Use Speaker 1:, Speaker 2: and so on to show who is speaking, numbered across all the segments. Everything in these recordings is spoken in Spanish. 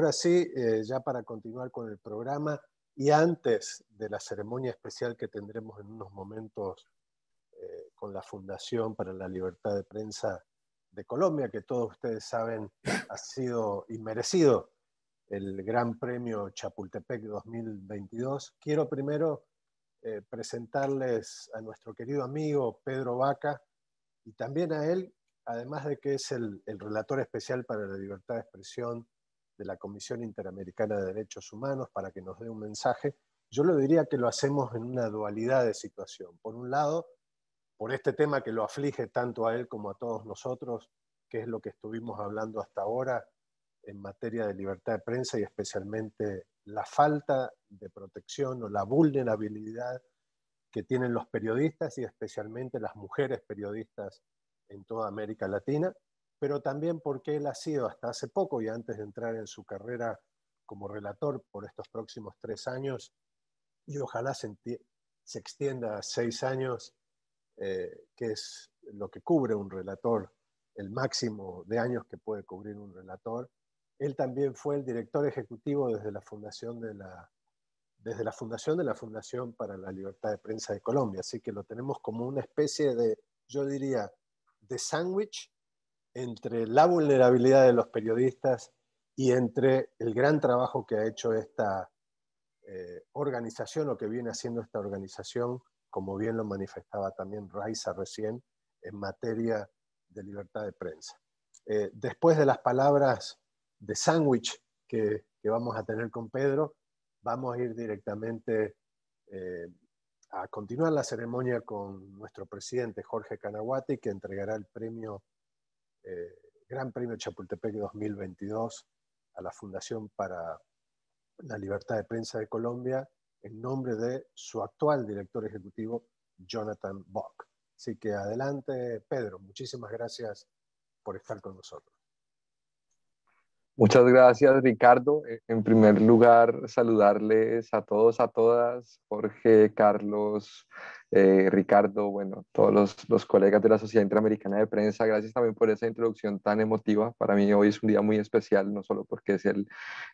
Speaker 1: Ahora sí, eh, ya para continuar con el programa y antes de la ceremonia especial que tendremos en unos momentos eh, con la Fundación para la Libertad de Prensa de Colombia, que todos ustedes saben ha sido y merecido el Gran Premio Chapultepec 2022, quiero primero eh, presentarles a nuestro querido amigo Pedro Vaca y también a él, además de que es el relator especial para la libertad de expresión de la Comisión Interamericana de Derechos Humanos para que nos dé un mensaje, yo le diría que lo hacemos en una dualidad de situación. Por un lado, por este tema que lo aflige tanto a él como a todos nosotros, que es lo que estuvimos hablando hasta ahora en materia de libertad de prensa y especialmente la falta de protección o la vulnerabilidad que tienen los periodistas y especialmente las mujeres periodistas en toda América Latina pero también porque él ha sido hasta hace poco y antes de entrar en su carrera como relator por estos próximos tres años, y ojalá se, extienda a seis años, eh, que es lo que cubre un relator, el máximo de años que puede cubrir un relator. Él también fue el director ejecutivo desde la fundación de la, desde la fundación de la Fundación para la Libertad de Prensa de Colombia, así que lo tenemos como una especie de, yo diría, de sándwich entre la vulnerabilidad de los periodistas y entre el gran trabajo que ha hecho esta eh, organización o que viene haciendo esta organización, como bien lo manifestaba también Raiza recién, en materia de libertad de prensa. Eh, después de las palabras de sándwich que, vamos a tener con Pedro, vamos a ir directamente eh, a continuar la ceremonia con nuestro presidente Jorge Canaguati, que entregará el premio eh, Gran Premio Chapultepec 2022 a la Fundación para la Libertad de Prensa de Colombia en nombre de su actual director ejecutivo, Jonathan Bock. Así que adelante, Pedro. Muchísimas gracias por estar con nosotros.
Speaker 2: Muchas gracias, Ricardo. Eh, en primer lugar, saludarles a todos, a todas, Jorge, Carlos, eh, Ricardo, bueno, todos los, los, colegas de la Sociedad Interamericana de Prensa, gracias también por esa introducción tan emotiva. Para mí hoy es un día muy especial, no solo porque es el,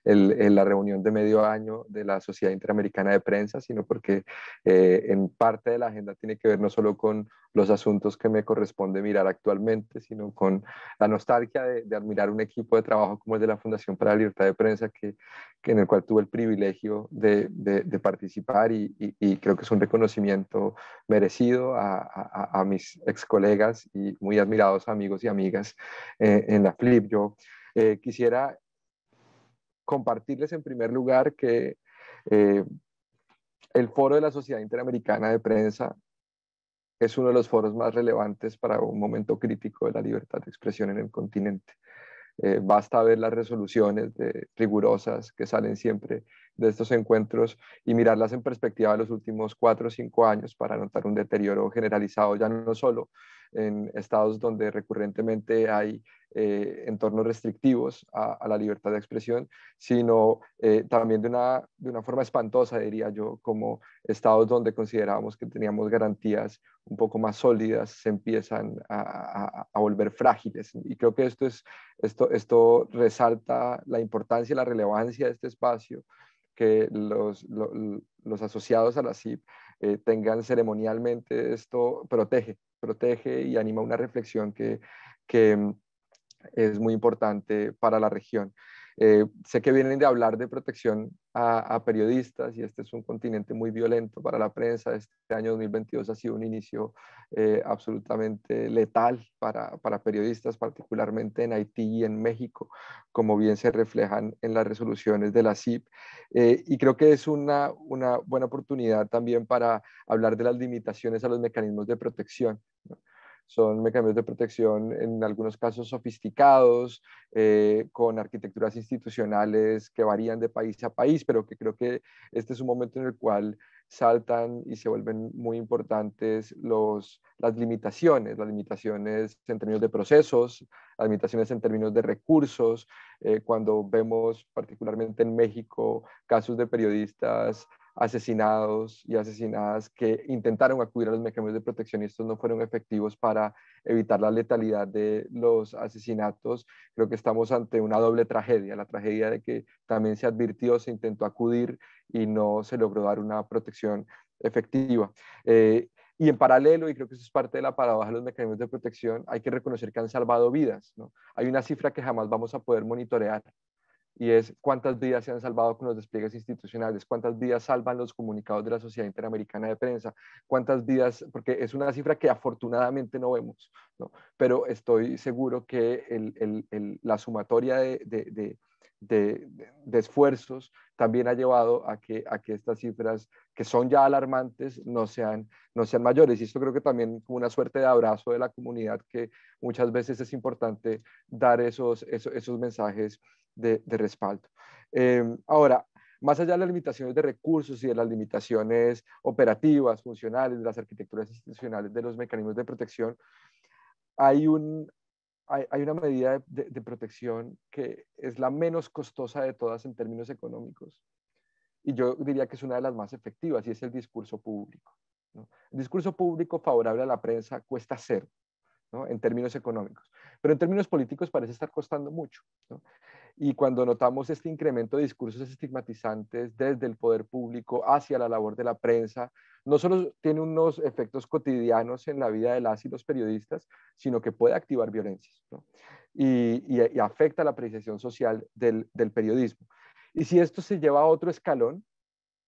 Speaker 2: el, la reunión de medio año de la Sociedad Interamericana de Prensa, sino porque eh, en parte de la agenda tiene que ver no solo con los asuntos que me corresponde mirar actualmente, sino con la nostalgia de, admirar un equipo de trabajo como el de la Fundación para la Libertad de Prensa, que, que en el cual tuve el privilegio de, de, participar y, y, y, creo que es un reconocimiento merecido a, mis ex colegas y muy admirados amigos y amigas eh, en la Flip. Yo eh, quisiera compartirles en primer lugar que eh, el foro de la Sociedad Interamericana de Prensa es uno de los foros más relevantes para un momento crítico de la libertad de expresión en el continente. basta ver las resoluciones rigurosas que salen siempre de estos encuentros y mirarlas en perspectiva de los últimos cuatro o cinco años para notar un deterioro generalizado, ya no solo en estados donde recurrentemente hay eh, entornos restrictivos a, la libertad de expresión, sino eh, también de una, forma espantosa, diría yo, como estados donde considerábamos que teníamos garantías un poco más sólidas, se empiezan a, volver frágiles. Y creo que esto, es, esto, esto resalta la importancia y la relevancia de este espacio que los, asociados a la CIP eh, tengan ceremonialmente esto protege, protege y anima una reflexión que mm, es muy importante para la región. Eh, sé que vienen de hablar de protección a, periodistas y este es un continente muy violento para la prensa. Este año 2022 ha sido un inicio eh, absolutamente letal para, periodistas, particularmente en Haití y en México, como bien se reflejan en las resoluciones de la CIP. Eh, y creo que es una, una buena oportunidad también para hablar de las limitaciones a los mecanismos de protección. ¿no? son mecanismos de protección en algunos casos sofisticados, eh, con arquitecturas institucionales que varían de país a país, pero que creo que este es un momento en el cual saltan y se vuelven muy importantes los, las limitaciones, las limitaciones en términos de procesos, las limitaciones en términos de recursos, eh, cuando vemos particularmente en México casos de periodistas asesinados y asesinadas que intentaron acudir a los mecanismos de protección y estos no fueron efectivos para evitar la letalidad de los asesinatos. Creo que estamos ante una doble tragedia, la tragedia de que también se advirtió, se intentó acudir y no se logró dar una protección efectiva. Eh, y en paralelo, y creo que eso es parte de la paradoja de los mecanismos de protección, hay que reconocer que han salvado vidas. ¿no? Hay una cifra que jamás vamos a poder monitorear, y es cuántas vidas se han salvado con los despliegues institucionales, cuántas vidas salvan los comunicados de la Sociedad Interamericana de Prensa, cuántas vidas, porque es una cifra que afortunadamente no vemos, ¿no? pero estoy seguro que el, el, la sumatoria de, de, de, esfuerzos también ha llevado a que, a que estas cifras que son ya alarmantes no sean, no sean mayores. Y esto creo que también como una suerte de abrazo de la comunidad que muchas veces es importante dar esos, esos, esos mensajes de, respaldo. Eh, ahora, más allá de las limitaciones de recursos y de las limitaciones operativas, funcionales, de las arquitecturas institucionales, de los mecanismos de protección, hay, hay, una medida de, protección que es la menos costosa de todas en términos económicos. Y yo diría que es una de las más efectivas y es el discurso público. El discurso público favorable a la prensa cuesta cero en términos económicos. Pero en términos políticos parece estar costando mucho. Y cuando notamos este incremento de discursos estigmatizantes desde el poder público hacia la labor de la prensa, no solo tiene unos efectos cotidianos en la vida de las y los periodistas, sino que puede activar violencias y, afecta la apreciación social del periodismo. Y si esto se lleva a otro escalón,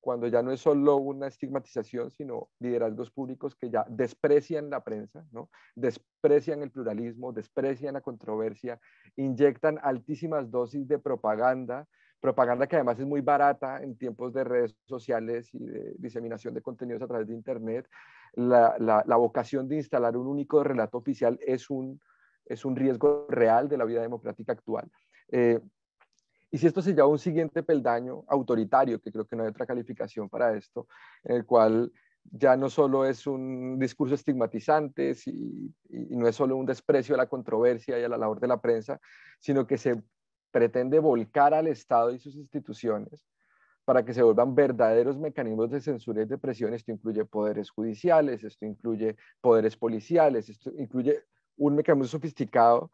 Speaker 2: cuando ya no es solo una estigmatización, sino liderazgos públicos que ya desprecian la prensa, ¿no? desprecian el pluralismo, desprecian la controversia, inyectan altísimas dosis de propaganda, propaganda que además es muy barata en tiempos de redes sociales y de diseminación de contenidos a través de Internet. La, vocación de instalar un único relato oficial es un, es un riesgo real de la vida democrática actual. Eh, y si esto se lleva a un siguiente peldaño autoritario, que creo que no hay otra calificación para esto, en el cual ya no solo es un discurso estigmatizante y no es solo un desprecio a la controversia y a la labor de la prensa, sino que se pretende volcar al Estado y sus instituciones para que se vuelvan verdaderos mecanismos de censura y de presión. Esto incluye poderes judiciales, esto incluye poderes policiales, esto incluye un mecanismo sofisticado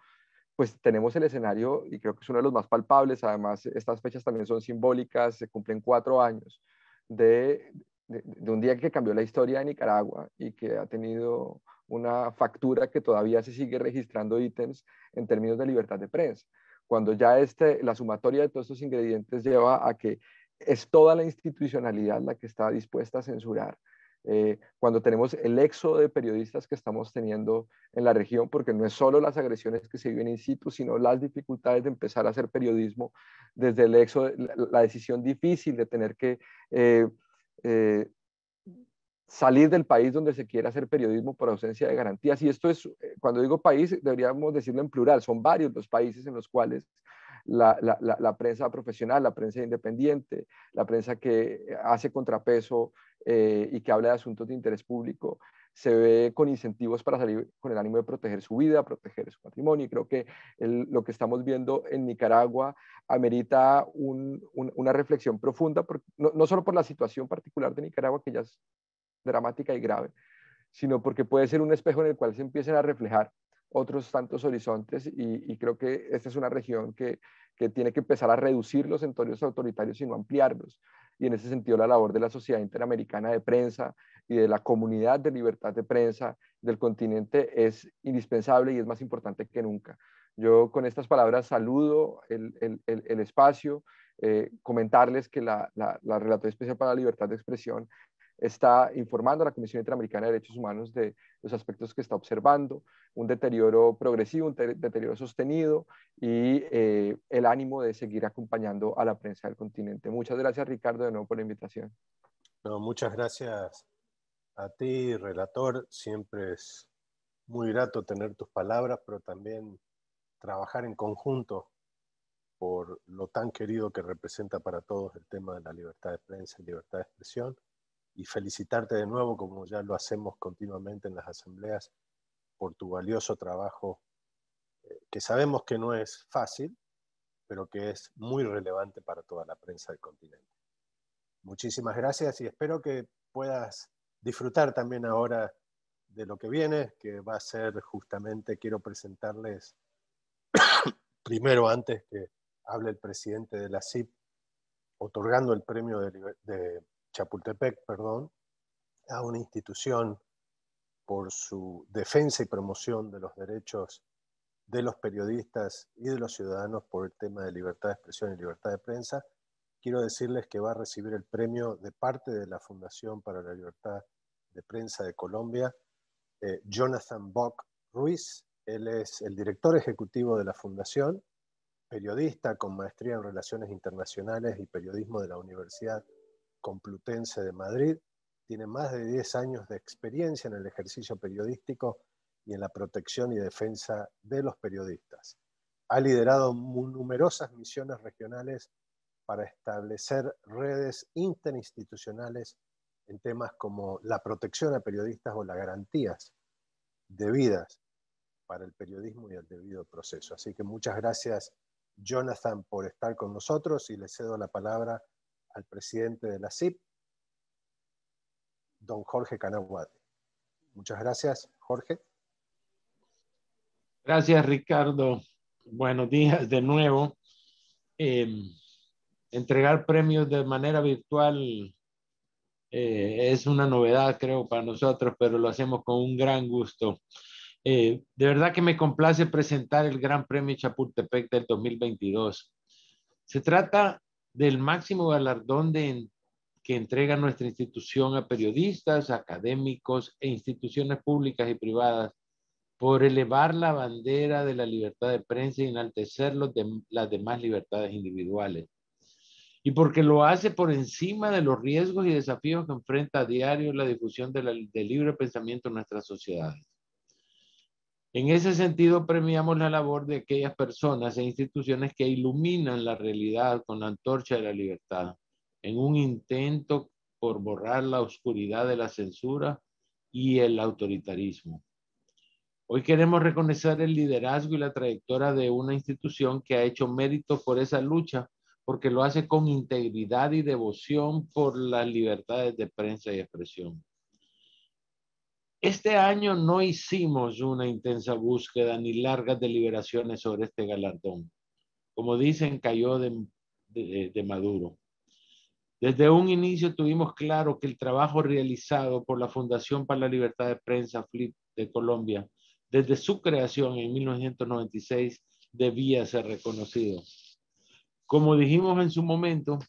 Speaker 2: pues tenemos el escenario y creo que es uno de los más palpables. Además, estas fechas también son simbólicas, se cumplen cuatro años de, un día que cambió la historia de Nicaragua y que ha tenido una factura que todavía se sigue registrando ítems en términos de libertad de prensa. Cuando ya este, la sumatoria de todos estos ingredientes lleva a que es toda la institucionalidad la que está dispuesta a censurar eh, cuando tenemos el éxodo de periodistas que estamos teniendo en la región, porque no es solo las agresiones que se viven in situ, sino las dificultades de empezar a hacer periodismo desde el éxodo, la, la decisión difícil de tener que eh, eh, salir del país donde se quiera hacer periodismo por ausencia de garantías. Y esto es, cuando digo país, deberíamos decirlo en plural, son varios los países en los cuales la, prensa profesional, la prensa independiente, la prensa que hace contrapeso eh, y que habla de asuntos de interés público, se ve con incentivos para salir con el ánimo de proteger su vida, proteger su patrimonio. Y creo que lo que estamos viendo en Nicaragua amerita un, una reflexión profunda, no, solo por la situación particular de Nicaragua, que ya es dramática y grave, sino porque puede ser un espejo en el cual se empiecen a reflejar otros tantos horizontes y, creo que esta es una región que, que tiene que empezar a reducir los entornos autoritarios y no ampliarlos. Y en ese sentido la labor de la Sociedad Interamericana de Prensa y de la comunidad de libertad de prensa del continente es indispensable y es más importante que nunca. Yo con estas palabras saludo el, el, el, espacio, eh, comentarles que la, la, la Especial para la Libertad de Expresión está informando a la Comisión Interamericana de Derechos Humanos de los aspectos que está observando, un deterioro progresivo, un deterioro sostenido y eh, el ánimo de seguir acompañando a la prensa del continente. Muchas gracias, Ricardo, de nuevo por la invitación.
Speaker 1: No, muchas gracias a ti, relator. Siempre es muy grato tener tus palabras, pero también trabajar en conjunto por lo tan querido que representa para todos el tema de la libertad de prensa y libertad de expresión y felicitarte de nuevo, como ya lo hacemos continuamente en las asambleas, por tu valioso trabajo, eh, que sabemos que no es fácil, pero que es muy relevante para toda la prensa del continente. Muchísimas gracias y espero que puedas disfrutar también ahora de lo que viene, que va a ser justamente, quiero presentarles primero antes que hable el presidente de la CIP, otorgando el premio de Chapultepec, perdón, a una institución por su defensa y promoción de los derechos de los periodistas y de los ciudadanos por el tema de libertad de expresión y libertad de prensa, quiero decirles que va a recibir el premio de parte de la Fundación para la Libertad de Prensa de Colombia, eh, Jonathan Bock Ruiz. Él es el director ejecutivo de la Fundación, periodista con maestría en Relaciones Internacionales y Periodismo de la Universidad Complutense de Madrid, tiene más de 10 años de experiencia en el ejercicio periodístico y en la protección y defensa de los periodistas. Ha liderado numerosas misiones regionales para establecer redes interinstitucionales en temas como la protección a periodistas o las garantías debidas para el periodismo y el debido proceso. Así que muchas gracias, Jonathan, por estar con nosotros y le cedo la palabra al presidente de la CIP, don Jorge Canaguate. Muchas gracias, Jorge.
Speaker 3: Gracias, Ricardo. Buenos días de nuevo. Em, entregar premios de manera virtual eh, es una novedad, creo, para nosotros, pero lo hacemos con un gran gusto. Eh, de verdad que me complace presentar el Gran Premio Chapultepec del 2022. Se trata del máximo galardón que entrega nuestra institución a periodistas, académicos e instituciones públicas y privadas por elevar la bandera de la libertad de prensa y enaltecer de, las demás libertades individuales. Y porque lo hace por encima de los riesgos y desafíos que enfrenta a diario la difusión del libre pensamiento en nuestras sociedades. En ese sentido, premiamos la labor de aquellas personas e instituciones que iluminan la realidad con la antorcha de la libertad, en un intento por borrar la oscuridad de la censura y el autoritarismo. Hoy queremos reconocer el liderazgo y la trayectoria de una institución que ha hecho mérito por esa lucha, porque lo hace con integridad y devoción por las libertades de prensa y expresión. Este año no hicimos una intensa búsqueda ni largas deliberaciones sobre este galardón. Como dicen, cayó de, Maduro. Desde un inicio tuvimos claro que el trabajo realizado por la Fundación para la Libertad de Prensa, FLIP, de Colombia, desde su creación en 1996, debía ser reconocido. Como dijimos en su momento,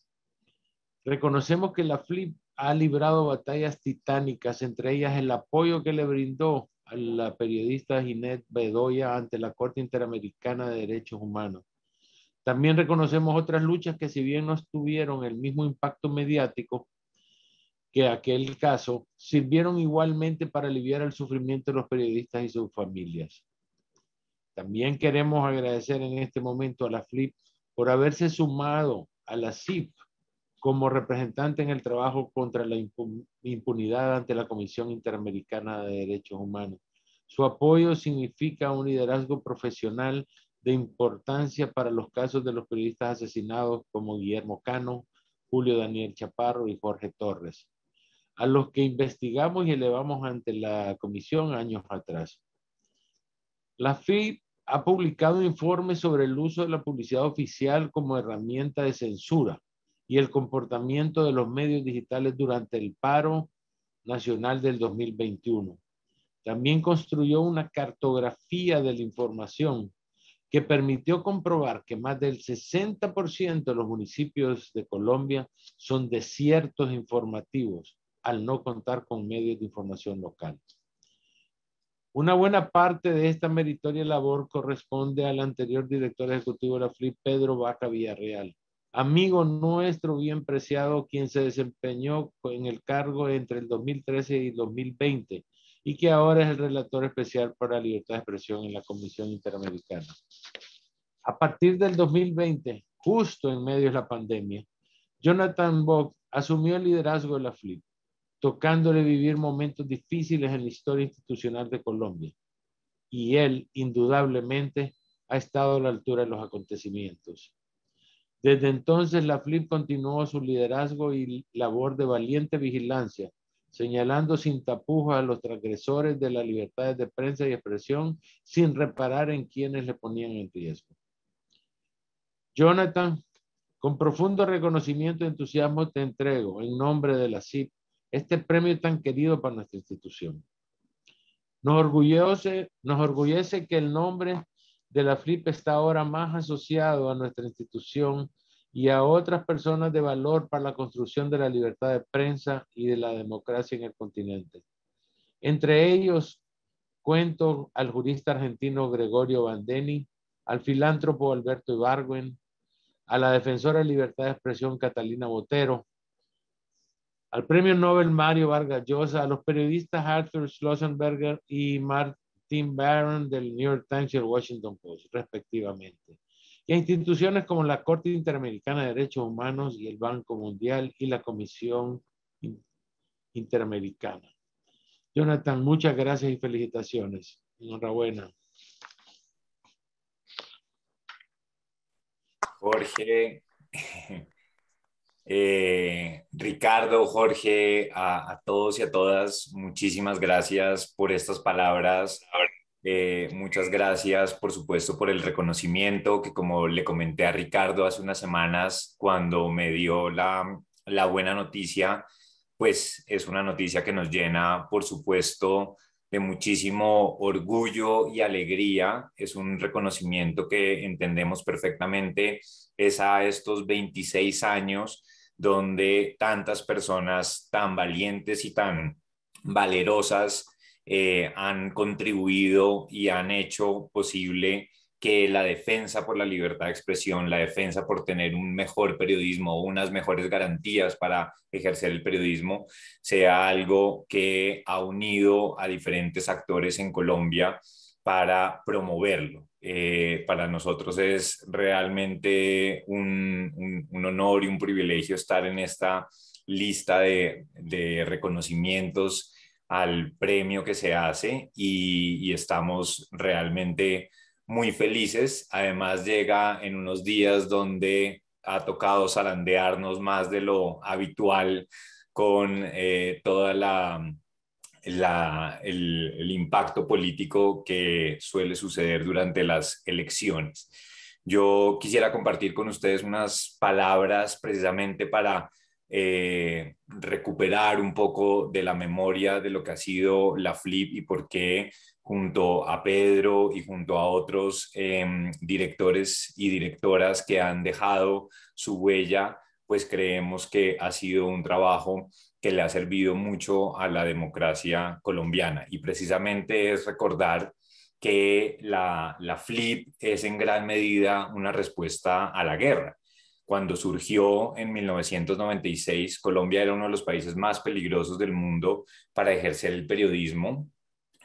Speaker 3: reconocemos que la FLIP ha librado batallas titánicas, entre ellas el apoyo que le brindó a la periodista Ginette Bedoya ante la Corte Interamericana de Derechos Humanos. También reconocemos otras luchas que si bien no tuvieron el mismo impacto mediático que aquel caso, sirvieron igualmente para aliviar el sufrimiento de los periodistas y sus familias. También queremos agradecer en este momento a la FLIP por haberse sumado a la CIP como representante en el trabajo contra la impunidad ante la Comisión Interamericana de Derechos Humanos. Su apoyo significa un liderazgo profesional de importancia para los casos de los periodistas asesinados como Guillermo Cano, Julio Daniel Chaparro y Jorge Torres, a los que investigamos y elevamos ante la comisión años atrás. La FIP ha publicado informes sobre el uso de la publicidad oficial como herramienta de censura y el comportamiento de los medios digitales durante el paro nacional del 2021. También construyó una cartografía de la información que permitió comprobar que más del 60% de los municipios de Colombia son desiertos informativos al no contar con medios de información local. Una buena parte de esta meritoria labor corresponde al anterior director ejecutivo de la FLIP, Pedro Vaca Villarreal, amigo nuestro bien preciado, quien se desempeñó en el cargo entre el 2013 y 2020 y que ahora es el relator especial para la libertad de expresión en la Comisión Interamericana. A partir del 2020, justo en medio de la pandemia, Jonathan Bock asumió el liderazgo de la FLIP, tocándole vivir momentos difíciles en la historia institucional de Colombia. Y él, indudablemente, ha estado a la altura de los acontecimientos. Desde entonces la FLIP continuó su liderazgo y labor de valiente vigilancia, señalando sin tapujos a los transgresores de las libertades de prensa y expresión sin reparar en quienes le ponían en riesgo. Jonathan, con profundo reconocimiento y entusiasmo te entrego en nombre de la CIP este premio tan querido para nuestra institución. Nos orgullece, nos orgullece que el nombre de la FLIP está ahora más asociado a nuestra institución y a otras personas de valor para la construcción de la libertad de prensa y de la democracia en el continente. Entre ellos cuento al jurista argentino Gregorio Bandeni, al filántropo Alberto Ibargüen, a la defensora de libertad de expresión Catalina Botero, al premio Nobel Mario Vargas Llosa, a los periodistas Arthur Schlossenberger y Mark, Tim Barron del New York Times y el Washington Post, respectivamente, y a instituciones como la Corte Interamericana de Derechos Humanos y el Banco Mundial y la Comisión Interamericana. Jonathan, muchas gracias y felicitaciones. Enhorabuena.
Speaker 4: Jorge, eh, Ricardo, Jorge, a, todos y a todas, muchísimas gracias por estas palabras. Eh, muchas gracias, por supuesto, por el reconocimiento que como le comenté a Ricardo hace unas semanas cuando me dio la, la buena noticia, pues es una noticia que nos llena, por supuesto, de muchísimo orgullo y alegría. Es un reconocimiento que entendemos perfectamente es a estos 26 años donde tantas personas tan valientes y tan valerosas eh, han contribuido y han hecho posible que la defensa por la libertad de expresión, la defensa por tener un mejor periodismo, unas mejores garantías para ejercer el periodismo, sea algo que ha unido a diferentes actores en Colombia para promoverlo. Eh, para nosotros es realmente un, honor y un privilegio estar en esta lista de, reconocimientos al premio que se hace y, estamos realmente muy felices. Además llega en unos días donde ha tocado zarandearnos más de lo habitual con eh, toda la el, impacto político que suele suceder durante las elecciones. Yo quisiera compartir con ustedes unas palabras precisamente para eh, recuperar un poco de la memoria de lo que ha sido la FLIP y por qué junto a Pedro y junto a otros em, directores y directoras que han dejado su huella, pues creemos que ha sido un trabajo que le ha servido mucho a la democracia colombiana. Y precisamente es recordar que la, FLIP es en gran medida una respuesta a la guerra. Cuando surgió en 1996, Colombia era uno de los países más peligrosos del mundo para ejercer el periodismo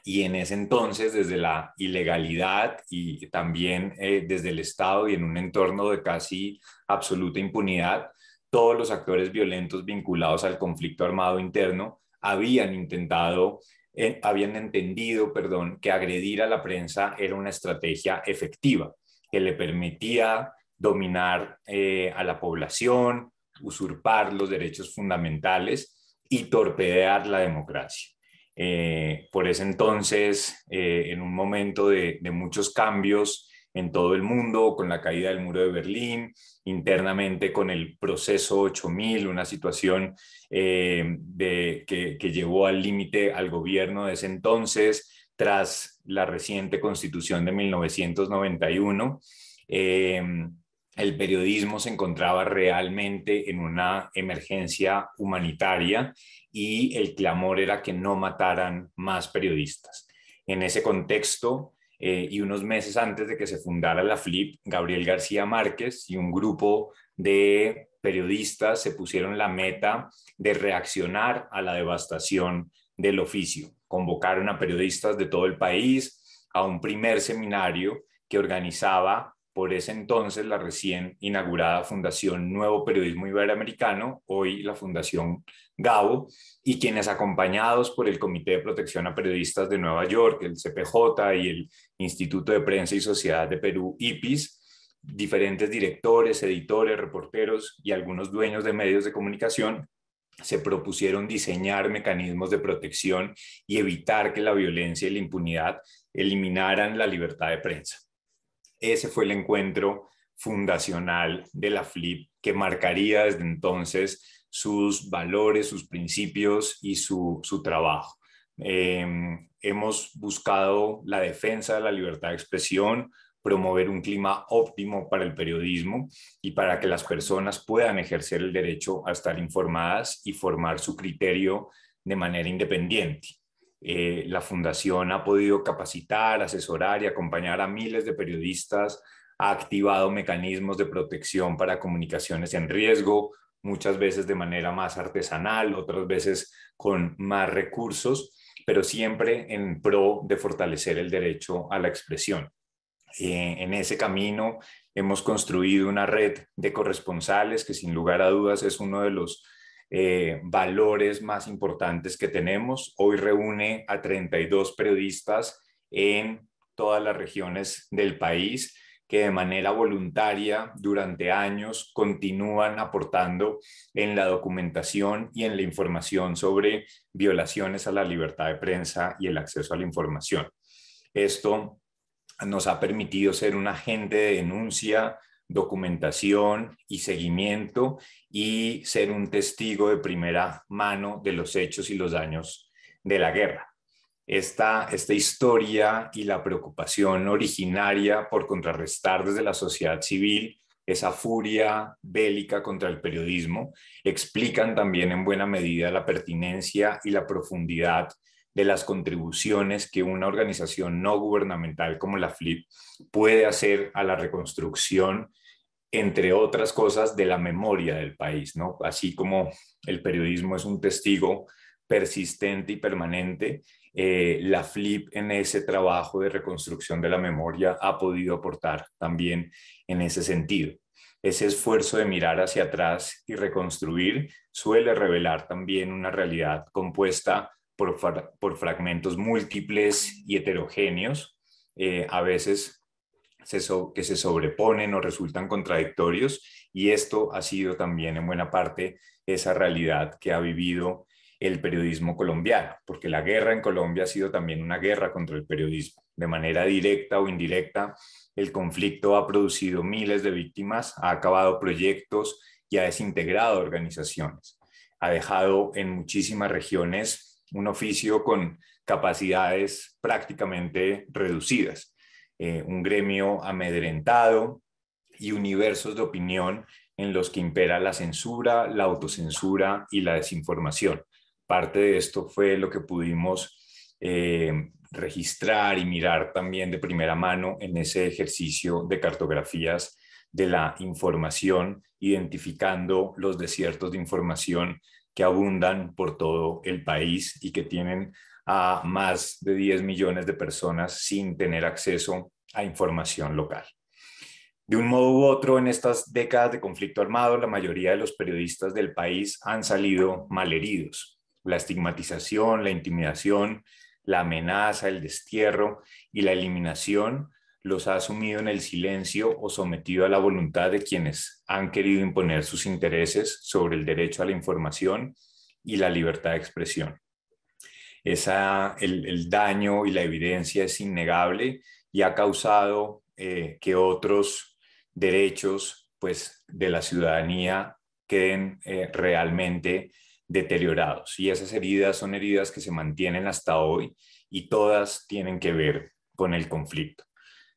Speaker 4: y en ese entonces desde la ilegalidad y también eh, desde el Estado y en un entorno de casi absoluta impunidad, todos los actores violentos vinculados al conflicto armado interno habían intentado, eh, habían entendido, perdón, que agredir a la prensa era una estrategia efectiva que le permitía dominar eh, a la población, usurpar los derechos fundamentales y torpedear la democracia. Eh, por ese entonces, en un momento de muchos cambios, en todo el mundo, con la caída del muro de Berlín, internamente con el proceso 8000, una situación eh, que, llevó al límite al gobierno de ese entonces, tras la reciente constitución de 1991. Eh, el periodismo se encontraba realmente en una emergencia humanitaria y el clamor era que no mataran más periodistas. En ese contexto, eh, y unos meses antes de que se fundara la FLIP, Gabriel García Márquez y un grupo de periodistas se pusieron la meta de reaccionar a la devastación del oficio. Convocaron a periodistas de todo el país a un primer seminario que organizaba por ese entonces la recién inaugurada Fundación Nuevo Periodismo Iberoamericano, hoy la Fundación Gabo, y quienes acompañados por el Comité de Protección a Periodistas de Nueva York, el CPJ y el Instituto de Prensa y Sociedad de Perú, IPIS, diferentes directores, editores, reporteros y algunos dueños de medios de comunicación se propusieron diseñar mecanismos de protección y evitar que la violencia y la impunidad eliminaran la libertad de prensa. Ese fue el encuentro fundacional de la FLIP que marcaría desde entonces sus valores, sus principios y su, trabajo. Em, hemos buscado la defensa de la libertad de expresión, promover un clima óptimo para el periodismo y para que las personas puedan ejercer el derecho a estar informadas y formar su criterio de manera independiente. Eh, la fundación ha podido capacitar, asesorar y acompañar a miles de periodistas, ha activado mecanismos de protección para comunicaciones en riesgo, muchas veces de manera más artesanal, otras veces con más recursos, pero siempre en pro de fortalecer el derecho a la expresión. Eh, en ese camino hemos construido una red de corresponsales que sin lugar a dudas es uno de los eh, valores más importantes que tenemos. Hoy reúne a 32 periodistas en todas las regiones del país que de manera voluntaria durante años continúan aportando en la documentación y en la información sobre violaciones a la libertad de prensa y el acceso a la información. Esto nos ha permitido ser un agente de denuncia documentación y seguimiento y ser un testigo de primera mano de los hechos y los daños de la guerra. Esta, historia y la preocupación originaria por contrarrestar desde la sociedad civil esa furia bélica contra el periodismo explican también en buena medida la pertinencia y la profundidad de las contribuciones que una organización no gubernamental como la FLIP puede hacer a la reconstrucción entre otras cosas, de la memoria del país, ¿no? Así como el periodismo es un testigo persistente y permanente, eh, la FLIP en ese trabajo de reconstrucción de la memoria ha podido aportar también en ese sentido. Ese esfuerzo de mirar hacia atrás y reconstruir suele revelar también una realidad compuesta por, fragmentos múltiples y heterogéneos, eh, a veces que se sobreponen o resultan contradictorios y esto ha sido también en buena parte esa realidad que ha vivido el periodismo colombiano, porque la guerra en Colombia ha sido también una guerra contra el periodismo. De manera directa o indirecta, el conflicto ha producido miles de víctimas, ha acabado proyectos y ha desintegrado organizaciones. Ha dejado en muchísimas regiones un oficio con capacidades prácticamente reducidas. Eh, un gremio amedrentado y universos de opinión en los que impera la censura, la autocensura y la desinformación. Parte de esto fue lo que pudimos eh, registrar y mirar también de primera mano en ese ejercicio de cartografías de la información, identificando los desiertos de información que abundan por todo el país y que tienen a más de 10 millones de personas sin tener acceso a información local. De un modo u otro, en estas décadas de conflicto armado, la mayoría de los periodistas del país han salido malheridos. La estigmatización, la intimidación, la amenaza, el destierro y la eliminación los ha asumido en el silencio o sometido a la voluntad de quienes han querido imponer sus intereses sobre el derecho a la información y la libertad de expresión. Esa, el, daño y la evidencia es innegable y ha causado eh, que otros derechos pues, de la ciudadanía queden eh, realmente deteriorados. Y esas heridas son heridas que se mantienen hasta hoy y todas tienen que ver con el conflicto.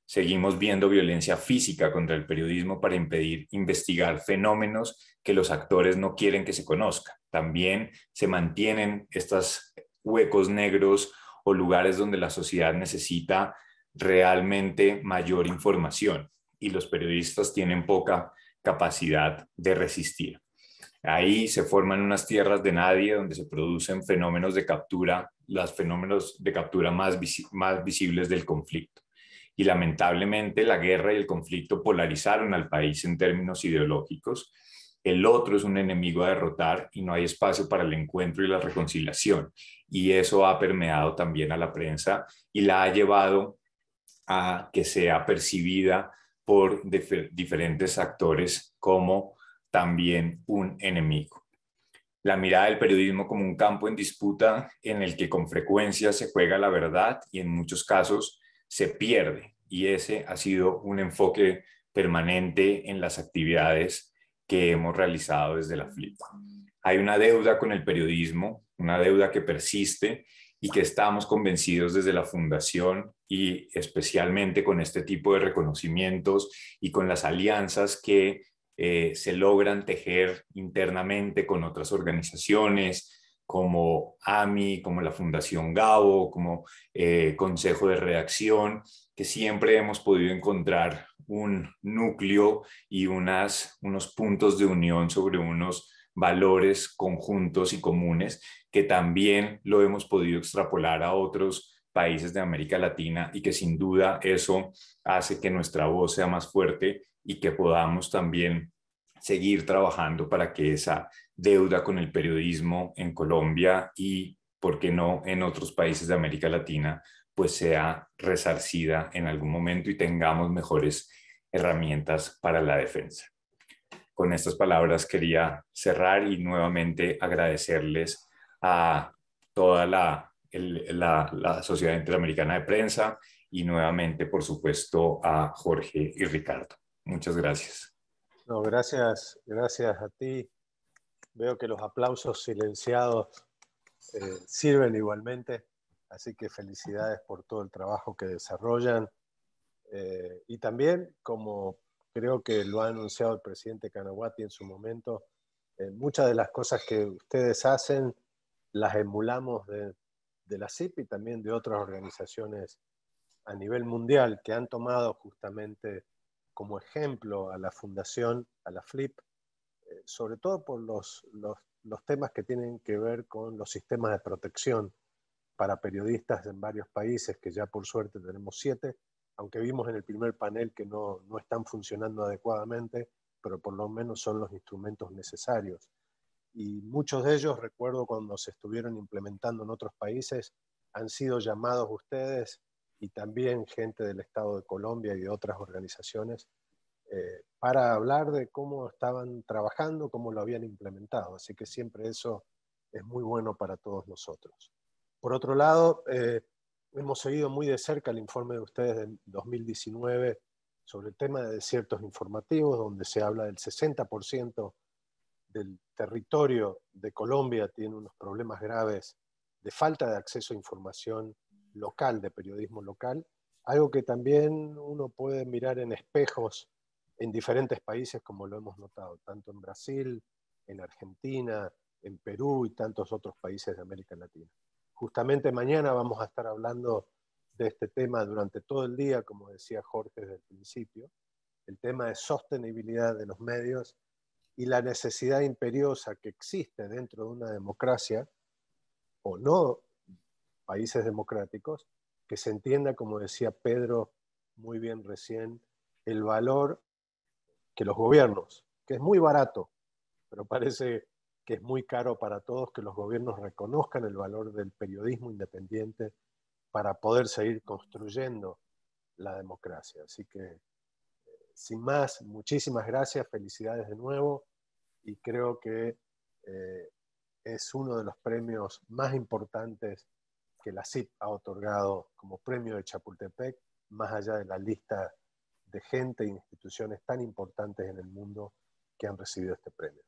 Speaker 4: Seguimos viendo violencia física contra el periodismo para impedir investigar fenómenos que los actores no quieren que se conozcan. También se mantienen estas huecos negros o lugares donde la sociedad necesita realmente mayor información y los periodistas tienen poca capacidad de resistir. Ahí se forman unas tierras de nadie donde se producen fenómenos de captura, los fenómenos de captura más, más visibles del conflicto. Y lamentablemente la guerra y el conflicto polarizaron al país en términos ideológicos el otro es un enemigo a derrotar y no hay espacio para el encuentro y la reconciliación. Y eso ha permeado también a la prensa y la ha llevado a que sea percibida por diferentes actores como también un enemigo. La mirada del periodismo como un campo en disputa en el que con frecuencia se juega la verdad y en muchos casos se pierde. Y ese ha sido un enfoque permanente en las actividades que hemos realizado desde la FLIP. Hay una deuda con el periodismo, una deuda que persiste y que estamos convencidos desde la fundación y especialmente con este tipo de reconocimientos y con las alianzas que eh, se logran tejer internamente con otras organizaciones como AMI, como la Fundación Gabo, como eh, Consejo de Reacción, que siempre hemos podido encontrar un núcleo y unas, unos puntos de unión sobre unos valores conjuntos y comunes que también lo hemos podido extrapolar a otros países de América Latina y que sin duda eso hace que nuestra voz sea más fuerte y que podamos también seguir trabajando para que esa deuda con el periodismo en Colombia y, por qué no, en otros países de América Latina pues sea resarcida en algún momento y tengamos mejores herramientas para la defensa. Con estas palabras quería cerrar y nuevamente agradecerles a toda la, Sociedad Interamericana de Prensa y nuevamente, por supuesto, a Jorge y Ricardo. Muchas gracias.
Speaker 1: No, gracias, gracias a ti. Veo que los aplausos silenciados eh, sirven igualmente. Así que felicidades por todo el trabajo que desarrollan. Eh, y también, como creo que lo ha anunciado el presidente Kanawati en su momento, eh, muchas de las cosas que ustedes hacen las emulamos de, la CIP y también de otras organizaciones a nivel mundial que han tomado justamente como ejemplo a la fundación, a la FLIP, eh, sobre todo por los, temas que tienen que ver con los sistemas de protección para periodistas en varios países, que ya por suerte tenemos siete, aunque vimos en el primer panel que no, están funcionando adecuadamente, pero por lo menos son los instrumentos necesarios. Y muchos de ellos, recuerdo cuando se estuvieron implementando en otros países, han sido llamados ustedes y también gente del Estado de Colombia y de otras organizaciones eh, para hablar de cómo estaban trabajando, cómo lo habían implementado. Así que siempre eso es muy bueno para todos nosotros. Por otro lado, eh, hemos seguido muy de cerca el informe de ustedes del 2019 sobre el tema de desiertos informativos, donde se habla del 60% del territorio de Colombia tiene unos problemas graves de falta de acceso a información local, de periodismo local, algo que también uno puede mirar en espejos en diferentes países, como lo hemos notado, tanto en Brasil, en Argentina, en Perú y tantos otros países de América Latina. Justamente mañana vamos a estar hablando de este tema durante todo el día, como decía Jorge desde el principio, el tema de sostenibilidad de los medios y la necesidad imperiosa que existe dentro de una democracia o no países democráticos, que se entienda, como decía Pedro muy bien recién, el valor que los gobiernos, que es muy barato, pero parece que es muy caro para todos que los gobiernos reconozcan el valor del periodismo independiente para poder seguir construyendo la democracia. Así que, eh, sin más, muchísimas gracias, felicidades de nuevo y creo que eh, es uno de los premios más importantes que la CIP ha otorgado como premio de Chapultepec, más allá de la lista de gente e instituciones tan importantes en el mundo que han recibido este premio.